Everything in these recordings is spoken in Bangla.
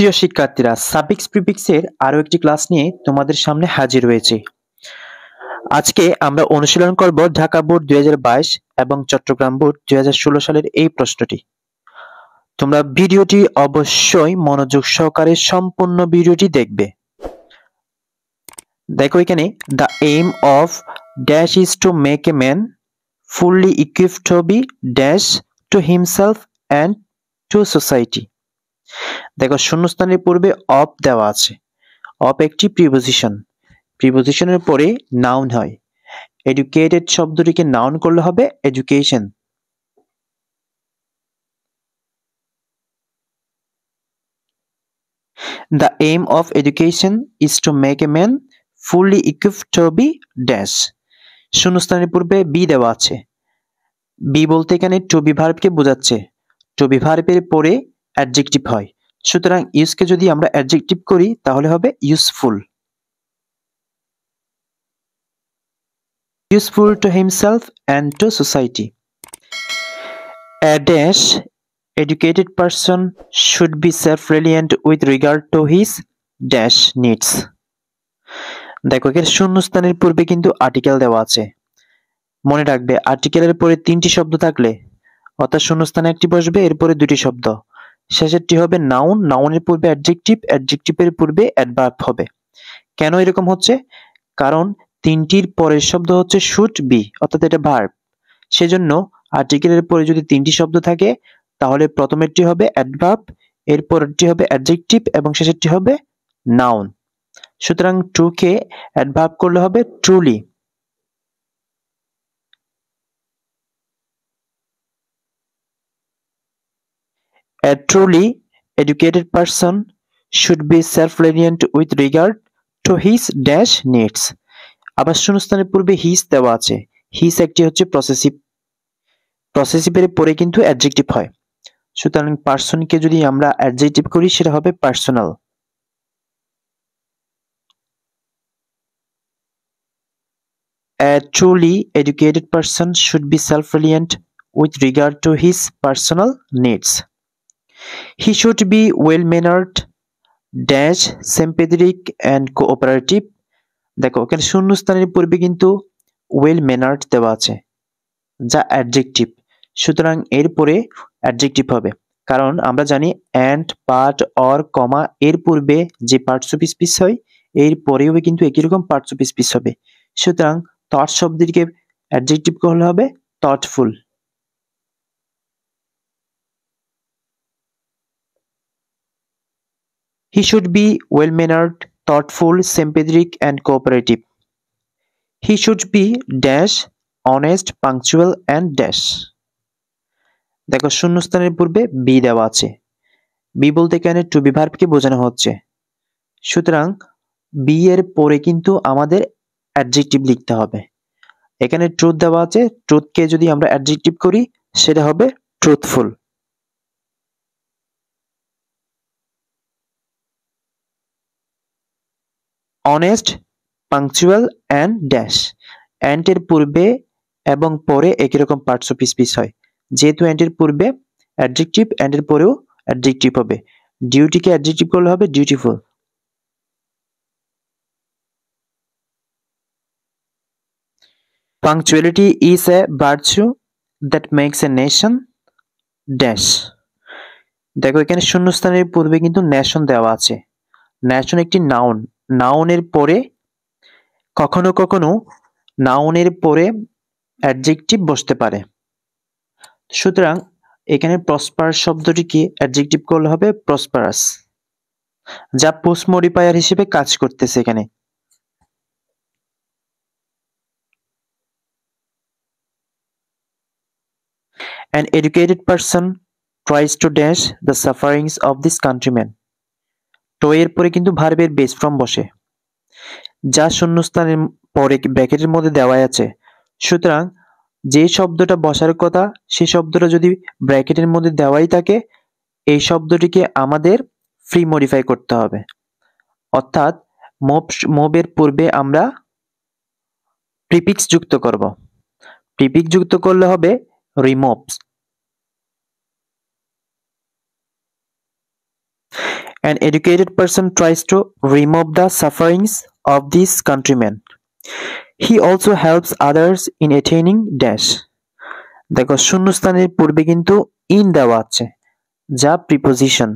প্রিয় শিক্ষার্থীরা সাবিক্স প্রিফিক্সের আরও একটি ক্লাস নিয়ে তোমাদের সামনে হাজির হয়েছে আজকে আমরা অনুশীলন করব ঢাকা বোর্ড দুই এবং চট্টগ্রাম বোর্ড দুই সালের এই প্রশ্নটি তোমরা ভিডিওটি অবশ্যই মনোযোগ সহকারে সম্পূর্ণ ভিডিওটি দেখবে দেখো এখানে the aim of dash is to make a man fully equipped to be dash to himself and to society দেখো শূন্যস্থানের পূর্বে অফ দেওয়া আছে অফ একটি প্রিপোজিশন প্রিপোজিশনের পরে নাউন হয় এডুকেটেড শব্দটিকে নাউন করলে হবে education the aim of education is to make a man fully equipped to be dash. শূন্যস্থানের পূর্বে বি দেওয়া আছে বি বলতে এখানে টবি বি ভার্ভকে বোঝাচ্ছে টবি ভার্ভের পরে অ্যাডজেক্টিভ হয় সুতরাং ইউজকে যদি আমরা অ্যাডজেক্টিভ করি তাহলে হবে useful useful to himself and to society A educated educated should be self reliant with regard to his dash needs needs. দেখো এর শূন্যস্থানের পূর্বে কিন্তু আর্টিকেল দেওয়া আছে মনে রাখবে আর্টিকেলের পরে তিনটি শব্দ থাকলে অর্থাৎ শূন্যস্থানে একটি বসবে এরপরে দুটি শব্দ শেষেরটি হবে নাউন নাউনের পূর্বে অ্যাডজেক্টিভ অ্যাডজেক্টিভের পূর্বে অ্যাডভার্ব হবে কেন এরকম হচ্ছে কারণ তিনটির পরের শব্দ হচ্ছে শুট বি অর্থাৎ এটা ভার্ব সেজন্য আর্টিকেলের পরে যদি তিনটি শব্দ থাকে তাহলে প্রথমেরটি হবে অ্যাডভার্ব এরপরেরটি হবে অ্যাডজেক্টিভ এবং শেষেরটি হবে নাউন সুতরাং টুকে অ্যাডভার্ব করলে হবে truly A truly educated person should be self-reliant with regard to his dash needs. আবার শূন্যস্থানের পূর্বে হিস দেওয়া আছে হিস একটি হচ্ছে প্রসেসিভ প্রসেসিভের পরে কিন্তু অ্যাডজেক্টিভ হয় সুতরাং পার্সনকে যদি আমরা adjective করি সেটা হবে personal A truly educated person should be self-reliant with regard to his personal needs. He should be well-mannered, dash sympathetic and cooperative দেখো এখানে স্থানের পূর্বে কিন্তু ওয়েল ম্যানার্ড দেওয়া আছে যা অ্যাডজেক্টিভ সুতরাং এরপরে অ্যাডজেক্টিভ হবে কারণ আমরা জানি অ্যান্ড পার্ট অর কমা এর পূর্বে যে পার্টস অফ স্পিচ হয় এর পরেও কিন্তু একই রকম পার্টস অফ স্পিচ হবে সুতরাং থট শব্দটিকে অ্যাডজেক্টিভ হলে হবে thoughtful He should be well mannered, thoughtful, sympathetic, and cooperative. He should be dash honest, punctual, and dash. দেখো শূন্যস্থানের পূর্বে বি দেওয়া আছে বি বলতে এখানে টু বি ভার্ভকে বোঝানো হচ্ছে সুতরাং বি এর পরে কিন্তু আমাদের অ্যাডজেক্টিভ লিখতে হবে এখানে ট্রুথ দেওয়া আছে ট্রুথকে যদি আমরা অ্যাডজেক্টিভ করি সেটা হবে truthful honest punctual and dash অ্যান্টের পূর্বে এবং পরে একই রকম পার্টস অফ স্পিচ হয় যেহেতু অ্যান্টের পূর্বে অ্যাডজেক্টিভ এর পরেও অ্যাডজেক্টিভ হবে ডিউটিকে অ্যাডজেক্টিভ করলে হবে dutiful punctuality is a virtue that makes a nation dash দেখো এখানে শূন্যস্থানের পূর্বে কিন্তু ন্যাশন দেওয়া আছে ন্যাশন একটি নাউন নাউনের পরে কখনো কখনো নাউনের পরে অ্যাডজেক্টিভ বসতে পারে সুতরাং এখানে প্রসপার শব্দটিকে অ্যাডজেক্টিভ করলে হবে প্রসপারাস যা পোস্ট মডিফায়ার হিসেবে কাজ করতেছে এখানে an educated person tries to dash the sufferings of this countryman তো এর পরে কিন্তু ভার্বের বেস ফর্ম বসে যা শূন্যস্থানের পরে ব্র্যাকেটের মধ্যে দেওয়া আছে সুতরাং যে শব্দটা বসার কথা সে শব্দটা যদি ব্র্যাকেটের মধ্যে দেওয়াই থাকে এই শব্দটিকে আমাদের ফ্রি মডিফাই করতে হবে অর্থাৎ মোব মোবের পূর্বে আমরা প্রিপিক্স যুক্ত করব প্রিপিক্স যুক্ত করলে হবে রিমোভস An educated person tries to remove the sufferings of these countrymen. He also helps others in attaining dash. দেখো শূন্যস্থানের পূর্বে কিন্তু ইন দেওয়া আছে যা প্রিপোজিশন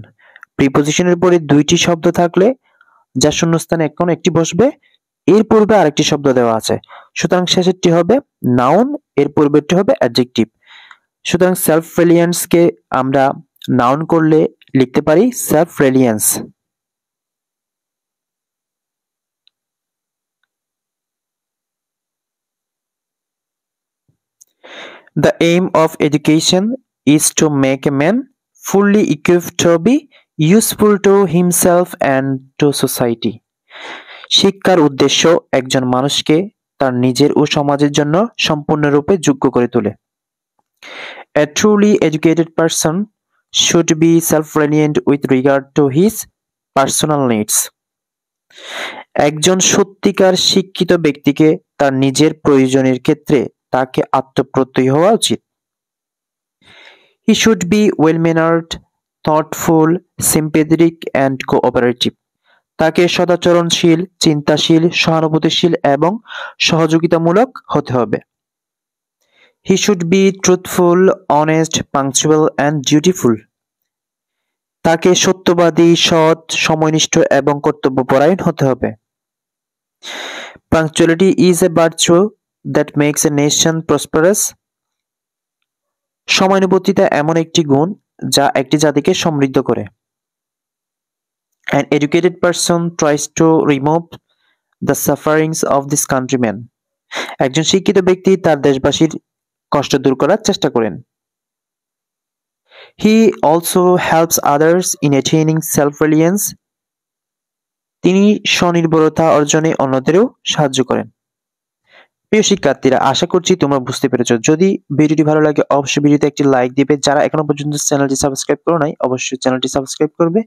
প্রিপোজিশনের পরে দুইটি শব্দ থাকলে যা শূন্যস্থানে এখন একটি বসবে এর পূর্বে আরেকটি শব্দ দেওয়া আছে সুতরাং শেষেরটি হবে নাউন এর পূর্বেরটি হবে অ্যাডজেক্টিভ সুতরাং সেলফ রিলিয়েন্সকে আমরা নাউন করলে লিখতে পারি self reliance The aim of education is to make a man fully equipped to be useful to himself and to society. শিক্ষার উদ্দেশ্য একজন মানুষকে তার নিজের ও সমাজের জন্য সম্পূর্ণরূপে যোগ্য করে তোলে A truly educated person should be self-reliant with regard to his personal needs একজন সত্যিকার শিক্ষিত ব্যক্তিকে তার নিজের প্রয়োজনের ক্ষেত্রে তাকে আত্মপ্রত্যয়ী হওয়া উচিত he should be well mannered thoughtful sympathetic and cooperative তাকে সদাচরণশীল চিন্তাশীল সহানুভূতিশীল এবং সহযোগিতামূলক হতে হবে he should be truthful honest punctual and dutiful তাকে সত্যবাদী সৎ সময়নিষ্ঠ এবং কর্তব্যপরায়ণ হতে হবে punctuality is a virtue that makes a nation prosperous সময়ানুবর্তিতা এমন একটি গুণ যা একটি জাতিকে সমৃদ্ধ করে an educated person tries to remove the sufferings of this countryman একজন শিক্ষিত ব্যক্তি তার দেশবাসীর কষ্ট দূর করার চেষ্টা করেন he also helps others in attaining self reliance তিনি স্বনির্ভরতা অর্জনে অন্যদেরও সাহায্য করেন প্রিয় শিক্ষার্থীরা আশা করছি তোমরা বুঝতে পেরেছ যদি ভিডিওটি ভালো লাগে অবশ্যই ভিডিওতে একটি লাইক দিবে যারা এখনো পর্যন্ত চ্যানেলটি সাবস্ক্রাইব করো নাই অবশ্যই চ্যানেলটি সাবস্ক্রাইব করবে